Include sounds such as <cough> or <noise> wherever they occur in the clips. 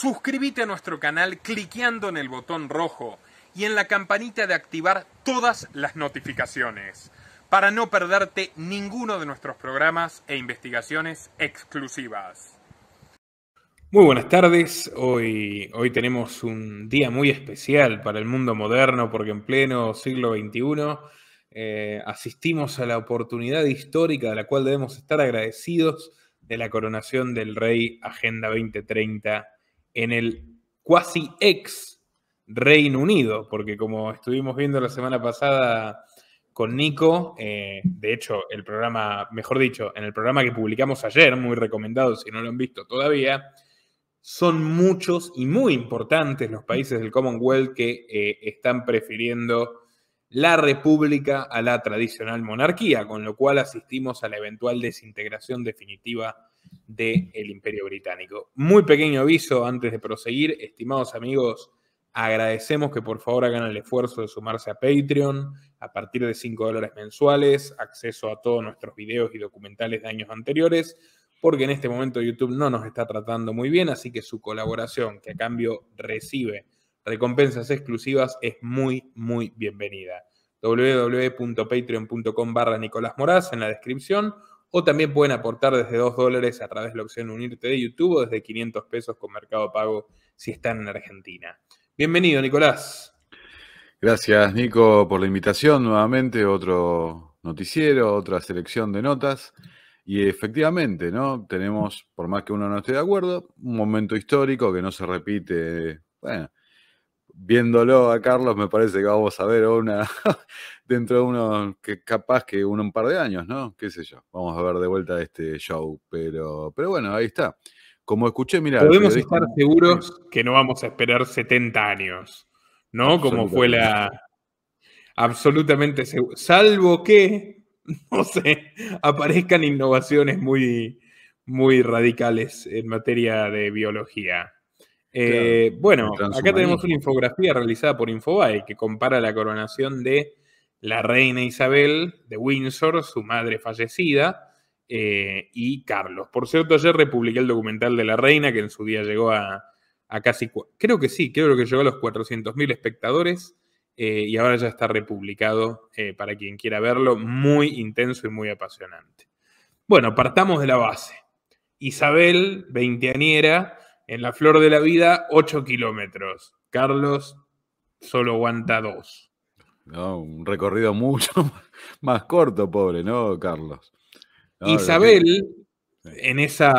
Suscríbete a nuestro canal cliqueando en el botón rojo y en la campanita de activar todas las notificaciones para no perderte ninguno de nuestros programas e investigaciones exclusivas. Muy buenas tardes, hoy, tenemos un día muy especial para el mundo moderno porque en pleno siglo XXI eh, asistimos a la oportunidad histórica de la cual debemos estar agradecidos de la coronación del rey Agenda 2030 en el cuasi ex Reino Unido, porque como estuvimos viendo la semana pasada con Nico, eh, de hecho, el programa, mejor dicho, en el programa que publicamos ayer, muy recomendado si no lo han visto todavía, son muchos y muy importantes los países del Commonwealth que eh, están prefiriendo la república a la tradicional monarquía, con lo cual asistimos a la eventual desintegración definitiva del Imperio Británico. Muy pequeño aviso antes de proseguir, estimados amigos, agradecemos que por favor hagan el esfuerzo de sumarse a Patreon a partir de 5 dólares mensuales, acceso a todos nuestros videos y documentales de años anteriores, porque en este momento YouTube no nos está tratando muy bien, así que su colaboración, que a cambio recibe recompensas exclusivas, es muy, muy bienvenida www.patreon.com barra Nicolás Moraz en la descripción o también pueden aportar desde 2 dólares a través de la opción Unirte de YouTube o desde 500 pesos con Mercado Pago si están en Argentina. Bienvenido, Nicolás. Gracias, Nico, por la invitación nuevamente. Otro noticiero, otra selección de notas. Y efectivamente, ¿no? Tenemos, por más que uno no esté de acuerdo, un momento histórico que no se repite, bueno, viéndolo a Carlos, me parece que vamos a ver una <laughs> dentro de uno que capaz que uno un par de años, ¿no? Qué sé yo. Vamos a ver de vuelta este show, pero pero bueno, ahí está. Como escuché, mira, podemos estar seguros que no vamos a esperar 70 años, ¿no? Como fue la absolutamente seguro, salvo que <laughs> no sé, aparezcan innovaciones muy muy radicales en materia de biología. Eh, bueno, acá tenemos una infografía realizada por Infobae que compara la coronación de la reina Isabel de Windsor, su madre fallecida, eh, y Carlos. Por cierto, ayer republiqué el documental de la reina que en su día llegó a, casi, creo que sí, creo que llegó a los 400.000 espectadores eh, y ahora ya está republicado para quien quiera verlo, muy intenso y muy apasionante. Bueno, partamos de la base. Isabel, veintianiera en la flor de la vida, ocho kilómetros. Carlos solo aguanta 2. un recorrido mucho <laughs> más corto, pobre, ¿no, Carlos? Isabel, en ese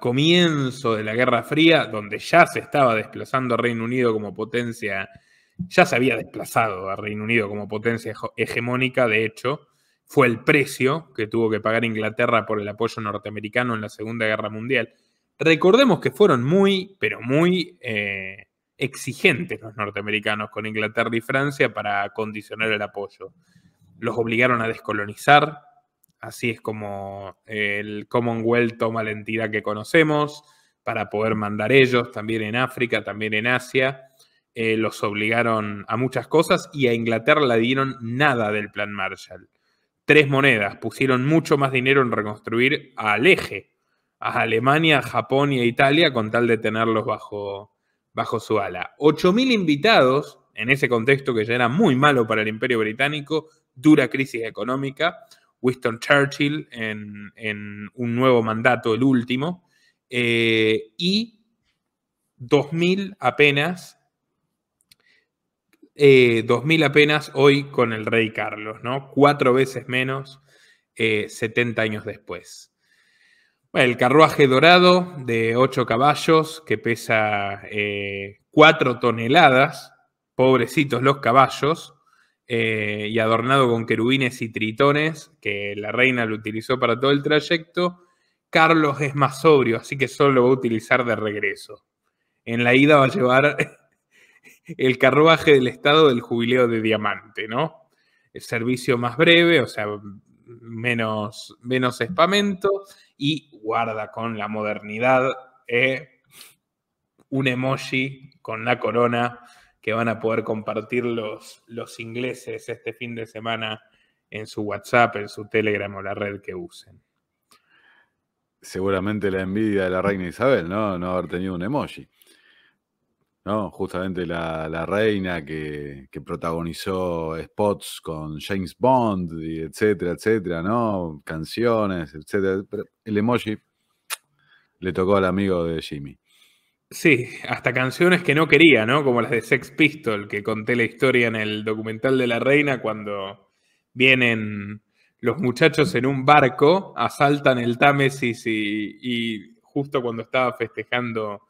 comienzo de la Guerra Fría, donde ya se estaba desplazando a Reino Unido como potencia, ya se había desplazado a Reino Unido como potencia hegemónica, de hecho, fue el precio que tuvo que pagar Inglaterra por el apoyo norteamericano en la Segunda Guerra Mundial. Recordemos que fueron muy, pero muy eh, exigentes los norteamericanos con Inglaterra y Francia para condicionar el apoyo. Los obligaron a descolonizar, así es como el Commonwealth toma la entidad que conocemos para poder mandar ellos, también en África, también en Asia. Eh, los obligaron a muchas cosas y a Inglaterra le dieron nada del plan Marshall. Tres monedas, pusieron mucho más dinero en reconstruir al eje a Alemania, Japón y Italia con tal de tenerlos bajo, bajo su ala. 8.000 invitados, en ese contexto que ya era muy malo para el imperio británico, dura crisis económica, Winston Churchill en, un nuevo mandato, el último, eh, y 2.000 apenas, eh, apenas hoy con el rey Carlos, ¿no? Cuatro veces menos 70 eh, años después. El carruaje dorado de ocho caballos que pesa eh, cuatro 4 toneladas, pobrecitos los caballos, eh, y adornado con querubines y tritones, que la reina lo utilizó para todo el trayecto. Carlos es más sobrio, así que solo lo va a utilizar de regreso. En la ida va a llevar <laughs> el carruaje del estado del jubileo de diamante, ¿no? El servicio más breve, o sea, menos, menos espamento y guarda con la modernidad eh, un emoji con la corona que van a poder compartir los, los ingleses este fin de semana en su WhatsApp, en su Telegram o la red que usen. Seguramente la envidia de la reina Isabel, ¿no? No haber tenido un emoji. Justamente la, reina que, protagonizó spots con James Bond, y etcétera, etcétera, ¿no? Canciones, etcétera. el emoji le tocó al amigo de Jimmy. Sí, hasta canciones que no quería, ¿no? Como las de Sex Pistol, que conté la historia en el documental de la reina cuando vienen los muchachos en un barco, asaltan el Támesis y justo cuando estaba festejando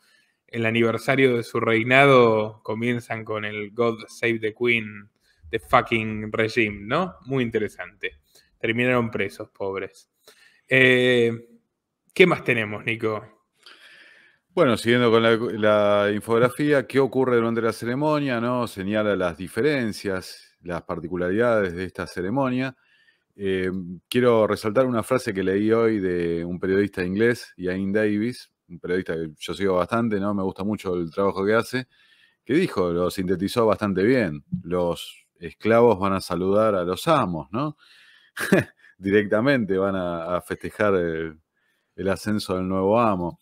el aniversario de su reinado comienzan con el God Save the Queen, the fucking regime, ¿no? Muy interesante. Terminaron presos, pobres. Eh, ¿Qué más tenemos, Nico? Bueno, siguiendo con la, infografía, ¿qué ocurre durante la ceremonia? ¿no? Señala las diferencias, las particularidades de esta ceremonia. Eh, quiero resaltar una frase que leí hoy de un periodista inglés, Ian Davis, un periodista que yo sigo bastante, ¿no? Me gusta mucho el trabajo que hace, que dijo, lo sintetizó bastante bien. Los esclavos van a saludar a los amos, ¿no? <laughs> Directamente van a, festejar eh, el, ascenso del nuevo amo.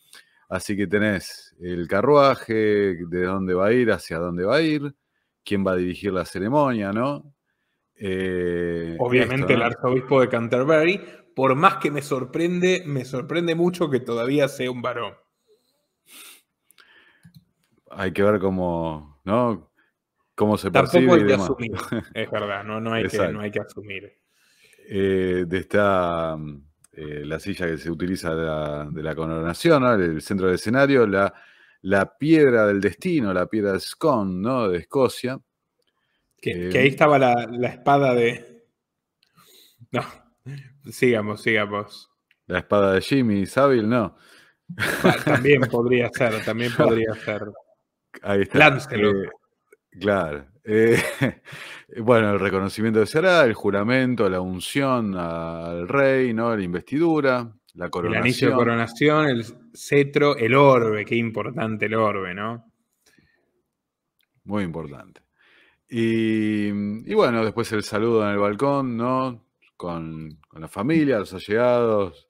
Así que tenés el carruaje, de dónde va a ir, hacia dónde va a ir, quién va a dirigir la ceremonia, ¿no? Eh, Obviamente el arzobispo de Canterbury, por más que me sorprende, me sorprende mucho que todavía sea un varón. Hay que ver cómo, ¿no? se percibe hay que asumir, es verdad, no, hay, que, asumir. Eh, de esta eh, la silla que se utiliza de la, coronación, el centro del escenario, la, piedra del destino, la piedra de Scone, ¿no? de Escocia. Eh, que, ahí estaba la, la, espada de. No, Sigamos, sigamos. La espada de Jimmy, Sávil no. También <laughs> podría ser, también podría ser. Ahí está. Eh, claro. Eh, <laughs> bueno, el reconocimiento de Será, el juramento, la unción al rey, ¿no? La investidura, la coronación. El anillo de coronación, el cetro, el orbe, qué importante el orbe, ¿no? Muy importante. y bueno, después el saludo en el balcón, ¿no? con, la familia, los allegados,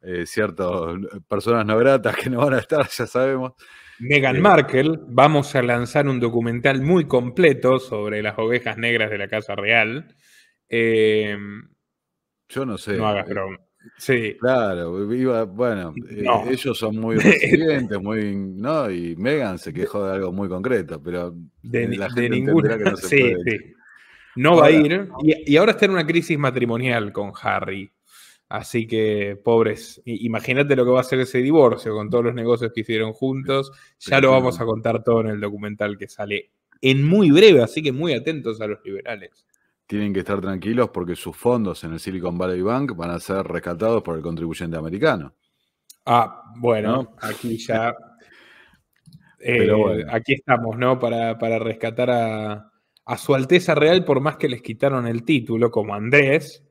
eh, ciertas eh, personas no gratas que no van a estar, ya sabemos. Meghan eh, Markle, vamos a lanzar un documental muy completo sobre las ovejas negras de la Casa Real. yo no sé. No hagas broma. Sí. Claro, bueno, ellos son muy <laughs> resilientes, muy, ¿no? Y Megan se quejó de algo muy concreto, pero de, ninguna. Que no se sí, sí. No va a ir. Y, ahora está en una crisis matrimonial con Harry. Así que, pobres, imagínate lo que va a ser ese divorcio con todos los negocios que hicieron juntos. Ya lo vamos a contar todo en el documental que sale en muy breve, así que muy atentos a los liberales. Tienen que estar tranquilos porque sus fondos en el Silicon Valley Bank van a ser rescatados por el contribuyente americano. Ah, bueno, aquí ya. <laughs> Pero eh, Aquí estamos, ¿no? para rescatar a, a su Alteza Real por más que les quitaron el título, como Andrés.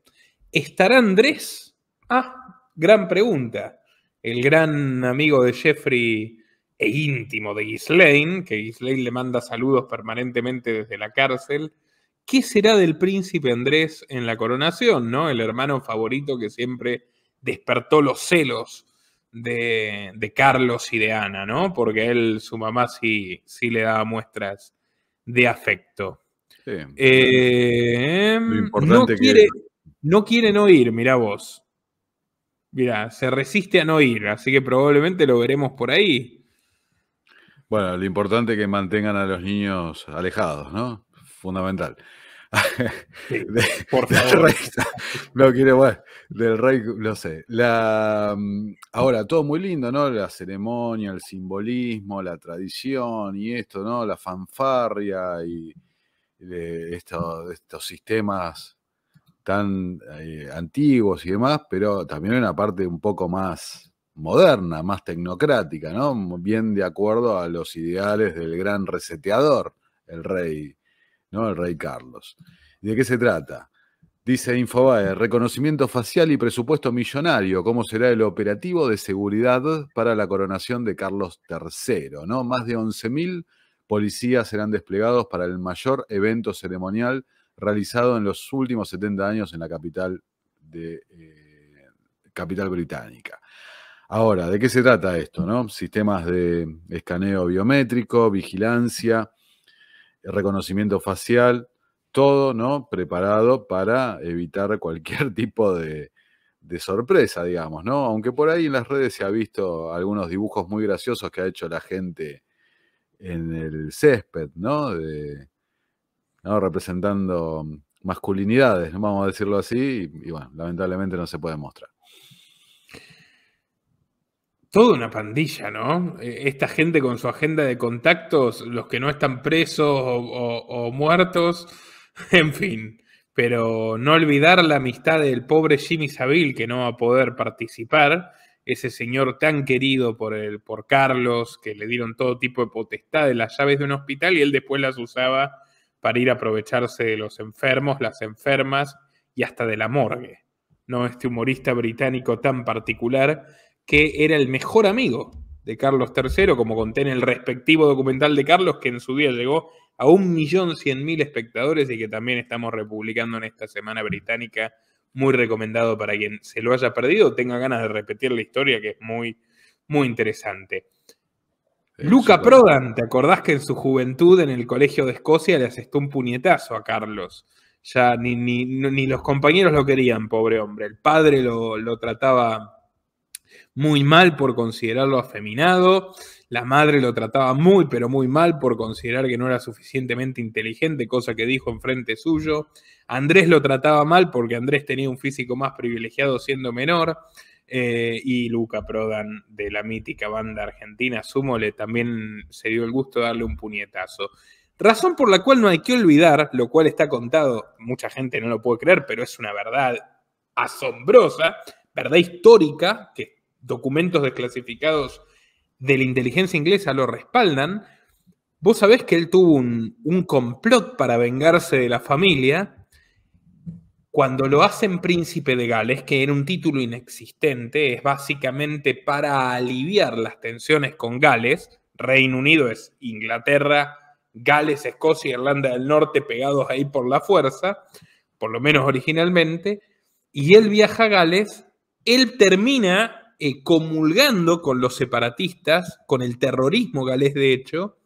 ¿Estará Andrés? Ah, gran pregunta. El gran amigo de Jeffrey e íntimo de Ghislaine, que Ghislaine le manda saludos permanentemente desde la cárcel. ¿Qué será del príncipe Andrés en la coronación, no? El hermano favorito que siempre despertó los celos de, de, Carlos y de Ana, ¿no? Porque él, su mamá sí, sí le daba muestras de afecto. Eh, em, no, quieren oír, mirá vos. Mirá, se resiste a no ir, así que probablemente lo veremos por ahí. Bueno, lo importante es que mantengan a los niños alejados, ¿no? Fundamental. <laughs> por favor. Del rey, no quiere, bueno, del rey, lo sé. La, mm, ahora, todo muy lindo, ¿no? La ceremonia, el simbolismo, la tradición y esto, ¿no? La fanfarria y, de estos, sistemas tan eh, antiguos y demás, pero también una parte un poco más moderna, más tecnocrática, ¿no? Bien de acuerdo a los ideales del gran reseteador, el rey, ¿no? El rey Carlos. de qué se trata? Dice Infobae, reconocimiento facial y presupuesto millonario, ¿cómo será el operativo de seguridad para la coronación de Carlos III? ¿no? Más de 11.000 policías serán desplegados para el mayor evento ceremonial realizado en los últimos 70 años en la eh, capital, británica. Ahora, ¿de qué se trata esto? Sistemas de escaneo biométrico, vigilancia, reconocimiento facial, todo ¿no? preparado para evitar <laughs> cualquier tipo de, sorpresa, digamos, ¿no? Aunque por ahí en las redes se ha visto algunos dibujos muy graciosos que ha hecho la gente en el césped, ¿no? De, Representando masculinidades, vamos a decirlo así, y, bueno, lamentablemente no se puede mostrar toda una pandilla, ¿no? E, esta gente con su agenda de contactos, los que no están presos o, muertos, <laughs> en fin. Pero no olvidar la amistad del pobre Jimmy Savile, que no va a poder participar, ese señor tan querido por, el, por Carlos, que le dieron todo tipo de potestad de las llaves de un hospital y él después las usaba para ir a aprovecharse de los enfermos, las enfermas y hasta de la morgue. ¿no? Este humorista británico tan particular que era el mejor amigo de Carlos III, como conté en el respectivo documental de Carlos, que en su día llegó a un millón cien mil espectadores y que también estamos republicando en esta semana británica muy recomendado para quien se lo haya perdido tenga ganas de repetir la historia, que es muy, muy interesante. Luca Prodan, ¿te acordás que en su juventud en el colegio de Escocia le asestó un puñetazo a Carlos? Ya ni, ni, los compañeros lo querían, pobre hombre. El padre lo, lo trataba muy mal por considerarlo afeminado. La madre lo trataba muy, pero muy mal por considerar que no era suficientemente inteligente, cosa que dijo en frente suyo. Andrés lo trataba mal porque Andrés tenía un físico más privilegiado siendo menor. Eh, y Luca Prodan de la mítica banda argentina Sumo le también se dio el gusto de darle un puñetazo. Razón por la cual no hay que olvidar, lo cual está contado, mucha gente no lo puede creer, pero es una verdad asombrosa, verdad histórica, que documentos desclasificados de la inteligencia inglesa lo respaldan, vos sabés que él tuvo un, complot para vengarse de la familia cuando lo hacen príncipe de Gales, que era un título inexistente, es básicamente para aliviar las tensiones con Gales, Reino Unido es Inglaterra, Gales, Escocia, Irlanda del Norte pegados ahí por la fuerza, por lo menos originalmente, y él viaja a Gales, él termina eh, comulgando con los separatistas, con el terrorismo galés de hecho,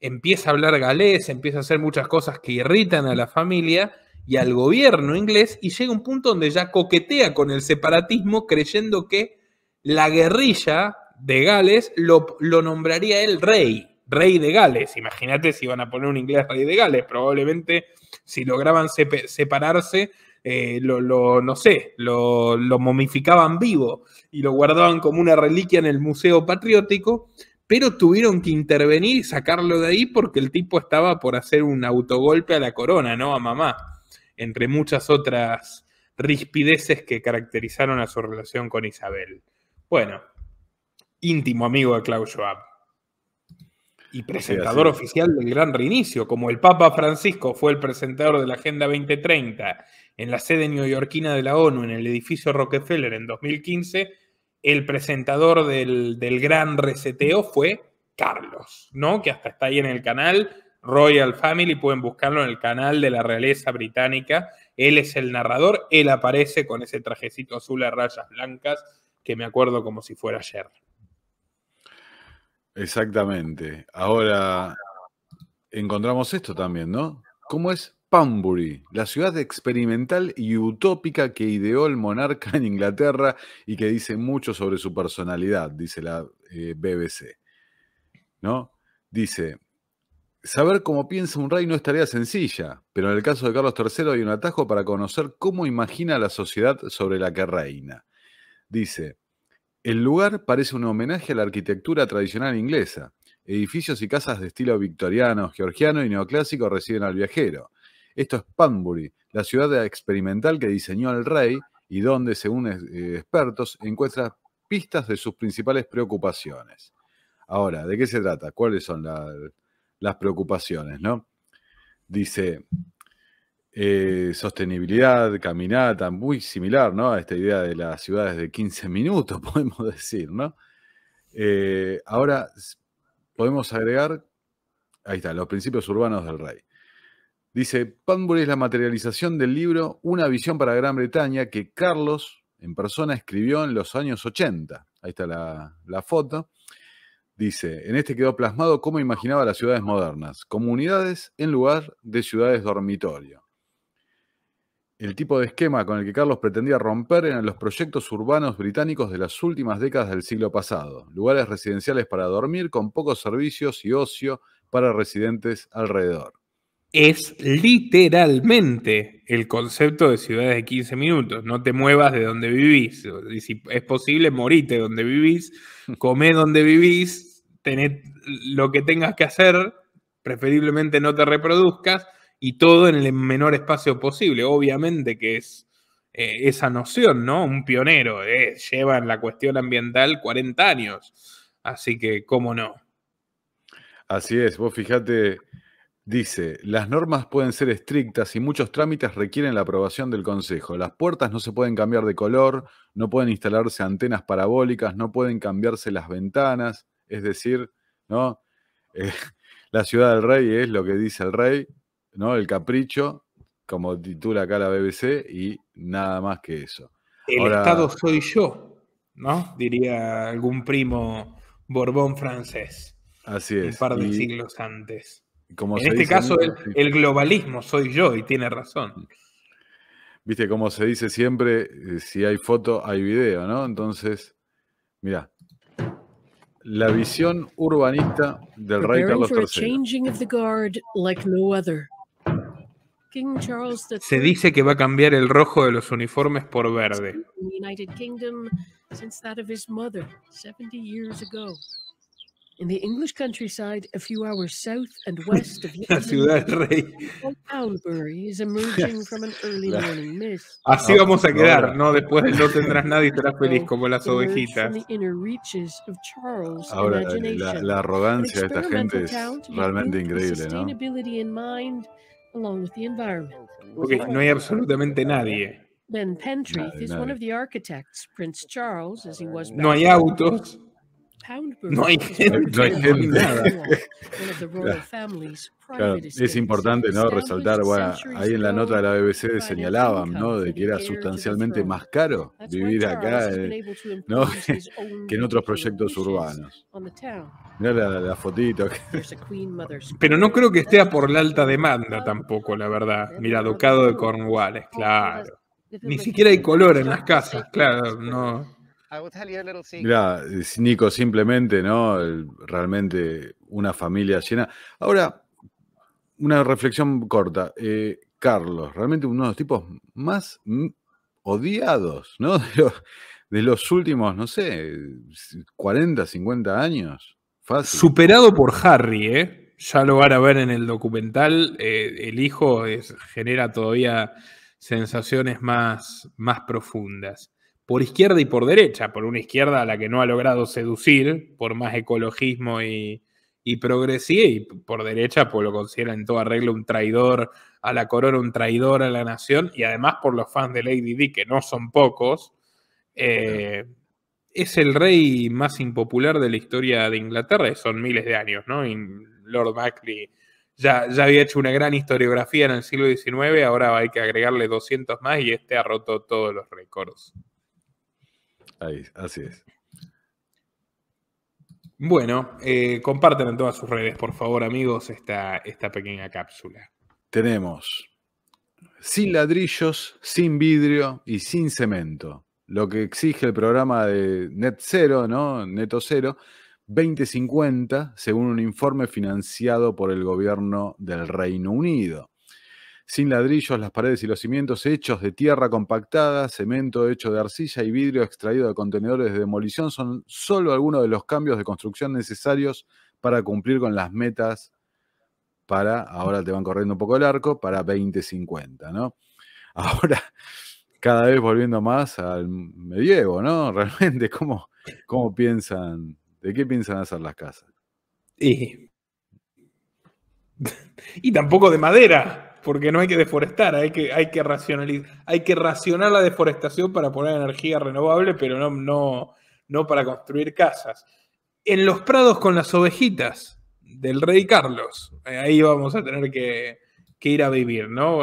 empieza a hablar galés, empieza a hacer muchas cosas que irritan a la familia y al gobierno inglés y llega un punto donde ya coquetea con el separatismo creyendo que la guerrilla de Gales lo, lo nombraría el rey, rey de Gales. Imagínate si iban a poner un inglés rey de Gales, probablemente si lograban separarse eh, lo, no sé, lo, momificaban vivo y lo guardaban como una reliquia en el Museo Patriótico, pero tuvieron que intervenir y sacarlo de ahí porque el tipo estaba por hacer un autogolpe a la corona, ¿no? A mamá, entre muchas otras rispideces que caracterizaron a su relación con Isabel. Bueno, íntimo amigo de Klaus Schwab y presentador oficial del gran reinicio, como el Papa Francisco fue el presentador de la Agenda 2030 en la sede neoyorquina de la ONU, en el edificio Rockefeller en 2015, el presentador del, gran reseteo fue Carlos, ¿no? Que hasta está ahí en el canal, Royal Family, pueden buscarlo en el canal de la realeza británica. Él es el narrador, él aparece con ese trajecito azul a rayas blancas que me acuerdo como si fuera ayer. Exactamente. Ahora encontramos esto también, ¿no? ¿Cómo es? Pambury, la ciudad experimental y utópica que ideó el monarca en Inglaterra y que dice mucho sobre su personalidad, dice la eh, BBC. ¿No? Dice, saber cómo piensa un rey no es tarea sencilla, pero en el caso de Carlos III hay un atajo para conocer cómo imagina la sociedad sobre la que reina. Dice, el lugar parece un homenaje a la arquitectura tradicional inglesa. Edificios y casas de estilo victoriano, georgiano y neoclásico reciben al viajero. Esto es Pamburi, la ciudad experimental que diseñó el rey y donde, según eh, expertos, encuentra pistas de sus principales preocupaciones. Ahora, ¿de qué se trata? ¿Cuáles son las preocupaciones? ¿no? Dice, eh, sostenibilidad, caminata, muy similar a esta idea de las ciudades de 15 minutos, <laughs> podemos decir. ¿no? Eh, ahora podemos agregar, ahí está, los principios urbanos del rey. Dice, Panbury es la materialización del libro Una visión para Gran Bretaña que Carlos en persona escribió en los años 80. Ahí está la, la foto. Dice, en este quedó plasmado cómo imaginaba las ciudades modernas, comunidades en lugar de ciudades dormitorio. El tipo de esquema con el que Carlos pretendía romper eran los proyectos urbanos británicos de las últimas décadas del siglo pasado, lugares residenciales para dormir con pocos servicios y ocio para residentes alrededor es literalmente el concepto de ciudades de 15 minutos. No te muevas de donde vivís. Y si es posible, morite donde vivís, <laughs> comé donde vivís, tened lo que tengas que hacer, preferiblemente no te reproduzcas, y todo en el menor espacio posible. Obviamente que es eh, esa noción, ¿no? Un pionero, eh, lleva en la cuestión ambiental 40 años. Así que, ¿cómo no? Así es, vos fijate Dice, las normas pueden ser estrictas y muchos trámites requieren la aprobación del Consejo. Las puertas no se pueden cambiar de color, no pueden instalarse antenas parabólicas, no pueden cambiarse las ventanas, es decir, ¿no? Eh, <laughs> la ciudad del rey es lo que dice el rey, ¿no? El capricho, como titula acá la BBC, y nada más que eso. El Estado soy yo, ¿no? Diría algún primo Borbón francés. Así es. Un par de siglos antes en este caso, el, globalismo soy yo y tiene razón. Viste, como se dice siempre, eh, si hay foto, hay video, ¿no? Entonces, mira La visión urbanista del rey Carlos III. Se dice que va a cambiar el rojo de los uniformes por verde. In the English countryside, a few hours south and west of la <laughs> ciudad del rey. Albury is emerging <laughs> from an early morning mist. Así ah, vamos a quedar, ¿no? Después no tendrás nadie y <laughs> serás feliz como las ovejitas. Ahora, la, la arrogancia de esta gente es realmente increíble, ¿no? Porque no hay absolutamente nadie. Ben Pentreath is one of the architects. Prince Charles, as he was. No hay autos. No hay gente. <laughs> es importante ¿no? resaltar, bueno, ahí en la nota de la BBC señalaban ¿no? de que era sustancialmente más caro vivir acá eh, <laughs> que en otros proyectos urbanos. Mirá la, fotito. <laughs> Pero no creo que esté por la alta demanda tampoco, la verdad. Mira, Ducado de es claro. Ni siquiera hay color en las casas, claro, no. Ah, eh, Nico, simplemente, ¿no? Realmente una familia llena. Ahora, una reflexión corta. Eh, Carlos, realmente uno de los tipos más mm, odiados, ¿no? <laughs> De los, últimos, no sé, 40, 50 años. Superado por Harry, ¿eh? Ya lo van a ver en el documental. Eh, el hijo genera todavía sensaciones más, más profundas por izquierda y por derecha, por una izquierda a la que no ha logrado seducir, por más ecologismo y, progresía, y por derecha, pues lo considera en todo arreglo un traidor a la corona, un traidor a la nación, y además por los fans de Lady Di, que no son pocos, eh, es el rey más impopular de la historia de Inglaterra, son miles de años, ¿no? Y Lord Macri ya, ya había hecho una gran historiografía en el siglo XIX, ahora hay que agregarle 200 más y este ha roto todos los récords así es. Bueno, eh, compartan en todas sus redes, por favor, amigos, esta, esta pequeña cápsula. Tenemos sin ladrillos, sin vidrio y sin cemento. Lo que exige el programa de Net Zero, ¿no? Neto Cero, 2050, según un informe financiado por el gobierno del Reino Unido sin ladrillos, las paredes y los cimientos hechos de tierra compactada, cemento hecho de arcilla y vidrio extraído de contenedores de demolición son solo algunos de los cambios de construcción necesarios para cumplir con las metas para, ahora te van corriendo un poco el arco, para 2050, ¿no? <laughs> Ahora, cada vez volviendo más al medievo, ¿no? <laughs> Realmente, ¿cómo, piensan, de qué piensan hacer las casas? Y, <laughs> y tampoco de madera porque no hay que deforestar, hay que, hay que racionalizar, hay que racionar la deforestación para poner energía renovable, pero no, no, no para construir casas. En los prados con las ovejitas del rey Carlos, eh, ahí vamos a tener que, ir a vivir, ¿no?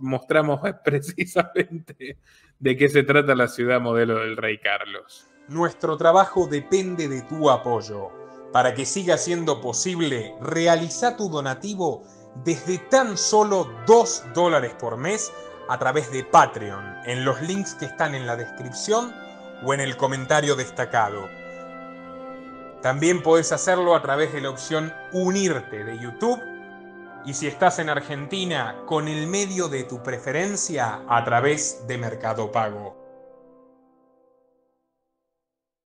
mostramos <laughs> precisamente de qué se trata la ciudad modelo del rey Carlos. Nuestro trabajo depende de tu apoyo. Para que siga siendo posible, realiza tu donativo desde tan solo 2 dólares por mes a través de Patreon, en los links que están en la descripción o en el comentario destacado. También puedes hacerlo a través de la opción Unirte de YouTube y si estás en Argentina, con el medio de tu preferencia a través de Mercado Pago.